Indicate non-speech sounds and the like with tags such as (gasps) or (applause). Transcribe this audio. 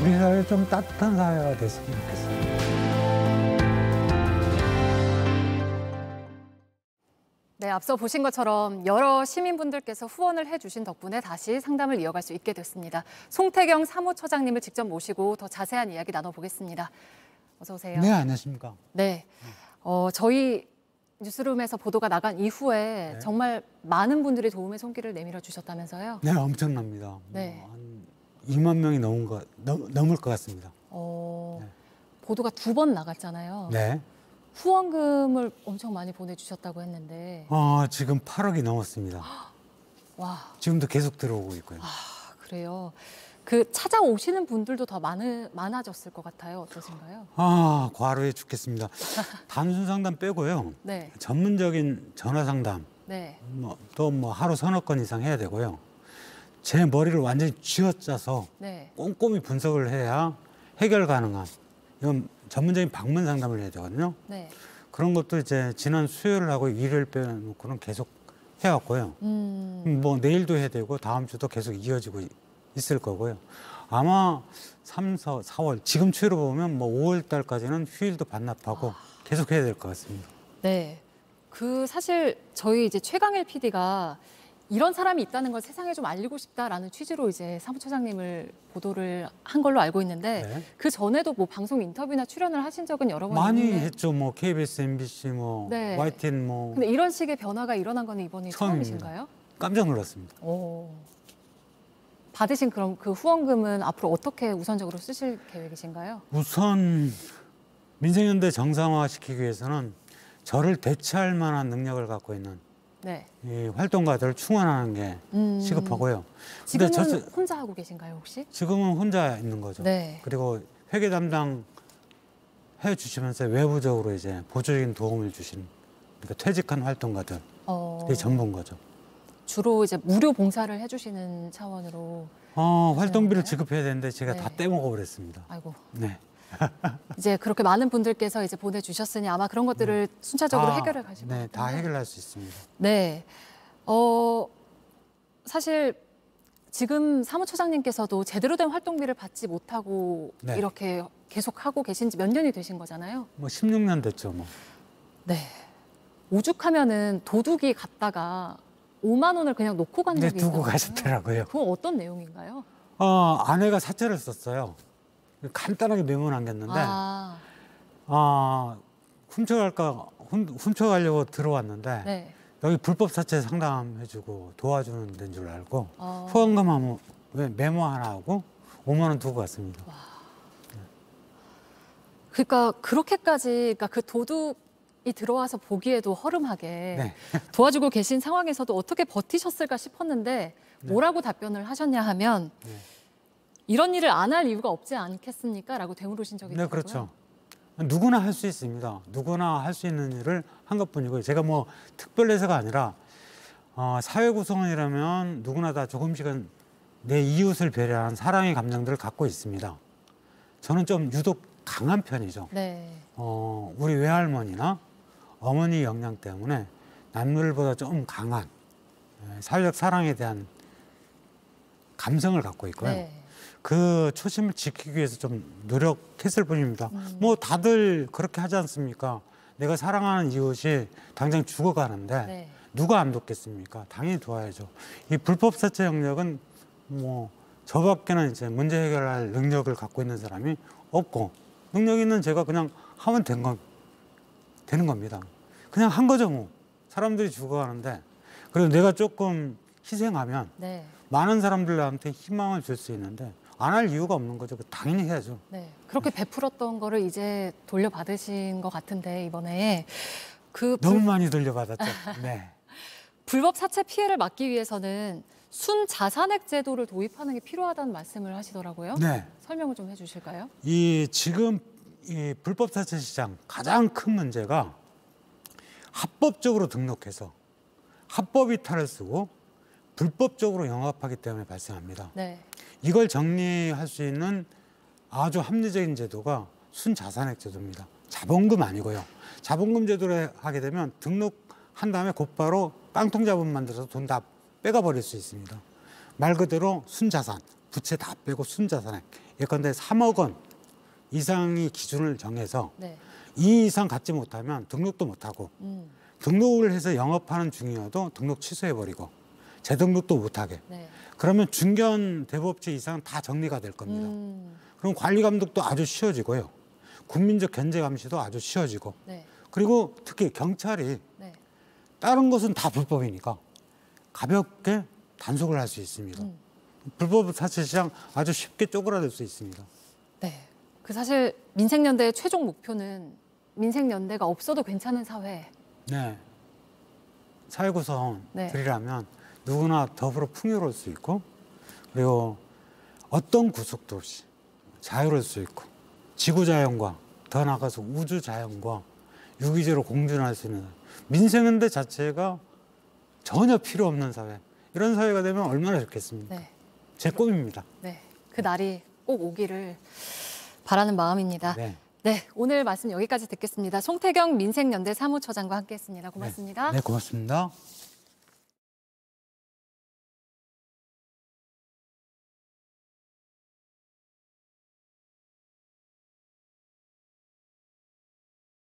우리 사회가 좀 따뜻한 사회가 됐으면 좋겠어요. 네, 앞서 보신 것처럼 여러 시민분들께서 후원을 해주신 덕분에 다시 상담을 이어갈 수 있게 됐습니다. 송태경 사무처장님을 직접 모시고 더 자세한 이야기 나눠보겠습니다. 어서 오세요. 네, 안녕하십니까. 네, 어, 저희 뉴스룸에서 보도가 나간 이후에 네. 정말 많은 분들이 도움의 손길을 내밀어 주셨다면서요? 네, 엄청납니다. 뭐 네. 뭐 2만 명이 넘은 거, 넘, 을것 같습니다. 어, 네. 보도가 두 번 나갔잖아요. 네. 후원금을 엄청 많이 보내주셨다고 했는데. 어, 지금 8억이 넘었습니다. (gasps) 와. 지금도 계속 들어오고 있고요. 아, 그래요. 그 찾아오시는 분들도 더 많으, 많아졌을 것 같아요. 어떠신가요? 아, 과로에 죽겠습니다. (laughs) 단순 상담 빼고요. 네. 전문적인 전화 상담. 네. 뭐, 또뭐 하루 서너 건 이상 해야 되고요. 제 머리를 완전히 쥐어짜서 네. 꼼꼼히 분석을 해야 해결 가능한 이건 전문적인 방문 상담을 해야 되거든요. 네. 그런 것도 이제 지난 수요일하고 일요일 빼놓고는 계속 해왔고요. 음. 뭐 내일도 해야 되고 다음 주도 계속 이어지고 있을 거고요. 아마 3, 4, 4월 지금 추이로 보면 뭐 5월 달까지는 휴일도 반납하고 아. 계속 해야 될 것 같습니다. 네. 그 사실 저희 이제 최강일 PD가 이런 사람이 있다는 걸 세상에 좀 알리고 싶다라는 취지로 이제 사무처장님을 보도를 한 걸로 알고 있는데 네. 그 전에도 뭐 방송 인터뷰나 출연을 하신 적은 여러 번 많이 있는데. 했죠. 뭐 KBS, MBC, 뭐 네. YTN 뭐. 근데 이런 식의 변화가 일어난 건 이번이 처음입니다. 처음이신가요? 깜짝 놀랐습니다. 오. 받으신 그럼 그 후원금은 앞으로 어떻게 우선적으로 쓰실 계획이신가요? 우선 민생연대 정상화시키기 위해서는 저를 대체할 만한 능력을 갖고 있는 네. 이 활동가들을 충원하는 게 음. 시급하고요. 지금은 저, 혼자 하고 계신가요 혹시? 지금은 혼자 있는 거죠. 네. 그리고 회계 담당 해주시면서 외부적으로 이제 보조적인 도움을 주신 그러니까 퇴직한 활동가들이 어... 전문인 거죠. 주로 이제 무료 봉사를 해주시는 차원으로. 어, 활동비를 지급해야 되는데 제가 네. 다 떼먹어 버렸습니다. 아이고. 네. 이제 그렇게 많은 분들께서 이제 보내주셨으니 아마 그런 것들을 네. 순차적으로 아, 해결해 가시고 네, 다 해결할 수 있습니다. 네, 어 사실 지금 사무처장님께서도 제대로 된 활동비를 받지 못하고 네. 이렇게 계속 하고 계신 지 몇 년이 되신 거잖아요. 뭐 16년 됐죠, 뭐. 네. 오죽하면은 도둑이 갔다가 5만 원을 그냥 놓고 간 적이 네, 두고 있었잖아요. 가셨더라고요. 그건 어떤 내용인가요? 어, 아내가 사채를 썼어요. 간단하게 명언 남겼는데 아, 어, 훔쳐갈까 훔, 쳐가려고 들어왔는데 네. 여기 불법 사체 상담해주고 도와주는 데인 줄 알고 어. 후원금 하나 메모 하나 하고 5만 원 두고 갔습니다. 와. 그러니까 그렇게까지 그러니까 그 도둑이 들어와서 보기에도 허름하게 네. (laughs) 도와주고 계신 상황에서도 어떻게 버티셨을까 싶었는데 네. 뭐라고 네. 답변을 하셨냐 하면. 네. 이런 일을 안 할 이유가 없지 않겠습니까? 라고 되물으신 적이 있고요. 네, 그렇죠. 누구나 할 수 있습니다. 누구나 할 수 있는 일을 한 것뿐이고 제가 뭐 특별해서가 아니라 어, 사회 구성원이라면 누구나 다 조금씩은 내 이웃을 배려한 사랑의 감정들을 갖고 있습니다. 저는 좀 유독 강한 편이죠. 네. 어, 우리 외할머니나 어머니 영향 때문에 남들보다 좀 강한 예, 사회적 사랑에 대한 감성을 갖고 있고요. 네. 그 초심을 지키기 위해서 좀 노력했을 뿐입니다. 음. 뭐 다들 그렇게 하지 않습니까? 내가 사랑하는 이웃이 당장 죽어가는데 네. 누가 안 돕겠습니까? 당연히 도와야죠. 이 불법 사체 영역은 뭐 저밖에는 이제 문제 해결할 능력을 갖고 있는 사람이 없고 능력 있는 제가 그냥 하면 된 건, 되는 겁니다. 그냥 한 거죠 뭐. 사람들이 죽어가는데 그리고 내가 조금 희생하면 네. 많은 사람들한테 희망을 줄 수 있는데 안할 이유가 없는 거죠. 그 당연히 해야죠. 네, 그렇게 베풀었던 거를 이제 돌려받으신 것 같은데 이번에 그 불... 너무 많이 돌려받았죠. (laughs) 네. 불법 사채 피해를 막기 위해서는 순 자산액 제도를 도입하는 게 필요하다는 말씀을 하시더라고요. 네. 설명을 좀 해주실까요? 이 지금 이 불법 사채 시장 가장 큰 문제가 합법적으로 등록해서 합법 이탈을 쓰고 불법적으로 영업하기 때문에 발생합니다. 네. 이걸 정리할 수 있는 아주 합리적인 제도가 순자산액 제도입니다. 자본금 아니고요. 자본금 제도를 하게 되면 등록한 다음에 곧바로 깡통 자본 만들어서 돈 다 빼가 버릴 수 있습니다. 말 그대로 순자산, 부채 다 빼고 순자산액. 예컨대 3억 원 이상이 기준을 정해서 네. 이 이상 갖지 못하면 등록도 못하고 음. 등록을 해서 영업하는 중이어도 등록 취소해버리고 재등록도 못하게. 네. 그러면 중견 대부업체 이상 다 정리가 될 겁니다. 음. 그럼 관리 감독도 아주 쉬워지고요. 국민적 견제 감시도 아주 쉬워지고. 네. 그리고 특히 경찰이 네. 다른 것은 다 불법이니까 가볍게 단속을 할 수 있습니다. 음. 불법 사채 시장 아주 쉽게 쪼그라들 수 있습니다. 네. 그 사실 민생연대의 최종 목표는 민생연대가 없어도 괜찮은 사회. 네. 사회 구성 네. 드리려면 누구나 더불어 풍요로울 수 있고 그리고 어떤 구속도 없이 자유로울 수 있고 지구 자연과 더 나아가서 우주 자연과 유기적으로 공존할 수 있는 민생연대 자체가 전혀 필요 없는 사회 이런 사회가 되면 얼마나 좋겠습니까? 네. 제 꿈입니다. 네, 그 날이 꼭 오기를 바라는 마음입니다. 네. 네, 오늘 말씀 여기까지 듣겠습니다. 송태경 민생연대 사무처장과 함께했습니다. 고맙습니다. 네, 네 고맙습니다.